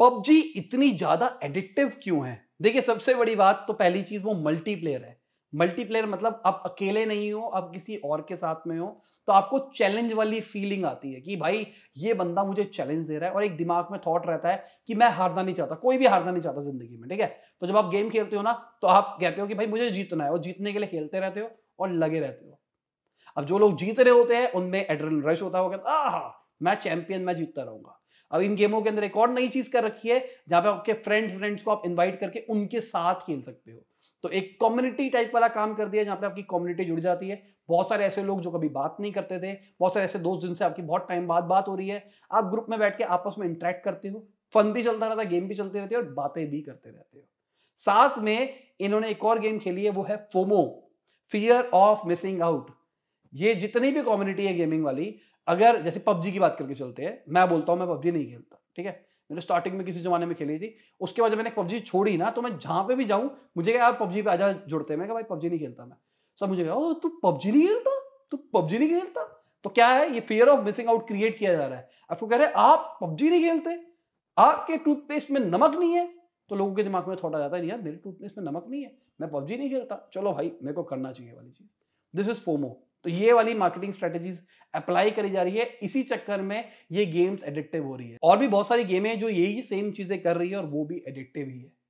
PUBG इतनी ज्यादा addictive क्यों है देखिए सबसे बड़ी बात तो पहली चीज वो मल्टीप्लेयर है मल्टीप्लेयर मतलब आप अकेले नहीं हो आप किसी और के साथ में हो तो आपको चैलेंज वाली फीलिंग आती है कि भाई ये बंदा मुझे चैलेंज दे रहा है और एक दिमाग में थॉट रहता है कि मैं हारना नहीं चाहता कोई भी हारना नहीं चाहता जिंदगी में ठीक है तो जब आप गेम खेलते हो ना तो आप कहते हो कि भाई मुझे जीतना है और जीतने के लिए खेलते रहते हो और लगे रहते हो अब जो लोग जीत रहे होते हैं उनमें एड्रेनल रश होता है वो कहते आह मैं चैंपियन मैं जीतता रहूंगा अब इन गेमों के अंदर एक और नई चीज कर रखी है जहां पे आपके फ्रेंड्स फ्रेंड्स को आप इन्वाइट करके उनके साथ खेल सकते हो तो एक कम्युनिटी टाइप वाला काम कर दिया जहाँ पे आपकी कम्युनिटी जुड़ जाती है बहुत सारे ऐसे लोग जो कभी बात नहीं करते थे बहुत सारे ऐसे दोस्त जिनसे आपकी बहुत टाइम बाद बात हो रही है आप ग्रुप में बैठ के आपस में इंटरेक्ट करते हो फन भी चलता रहता है गेम भी चलते रहते हो और बातें भी करते रहते हो साथ में इन्होंने एक और गेम खेली है वो है FOMO fear of missing out ये जितनी भी कम्युनिटी है गेमिंग वाली अगर जैसे पबजी की बात करके चलते हैं मैं बोलता हूँ मैं पबजी नहीं खेलता ठीक है मैंने स्टार्टिंग में किसी जमाने में खेली थी उसके बाद जब मैंने पबजी छोड़ी ना तो मैं जहाँ पे भी जाऊँ मुझे क्या पबजी पे जा जुड़ते हैं मैं भाई पबजी नहीं खेलता मैं सब मुझे कहा तू पबजी नहीं खेलता तू पबजी नहीं खेलता तो क्या है ये fear of missing out create किया जा रहा है आपको कह रहे हैं आप पबजी नहीं खेलते आपके टूथपेस्ट में नमक नहीं है तो लोगों के दिमाग में थोड़ा जाता है यार मेरे टूथपेस्ट में नमक नहीं है मैं पबजी नहीं खेलता चलो भाई मेरे को करना चाहिए वाली चीज दिस इज फोमो तो ये वाली मार्केटिंग स्ट्रेटेजीज अप्लाई करी जा रही है इसी चक्कर में ये गेम्स एडिक्टिव हो रही है और भी बहुत सारी गेमें हैं जो यही सेम चीजें कर रही है और वो भी एडिक्टिव ही है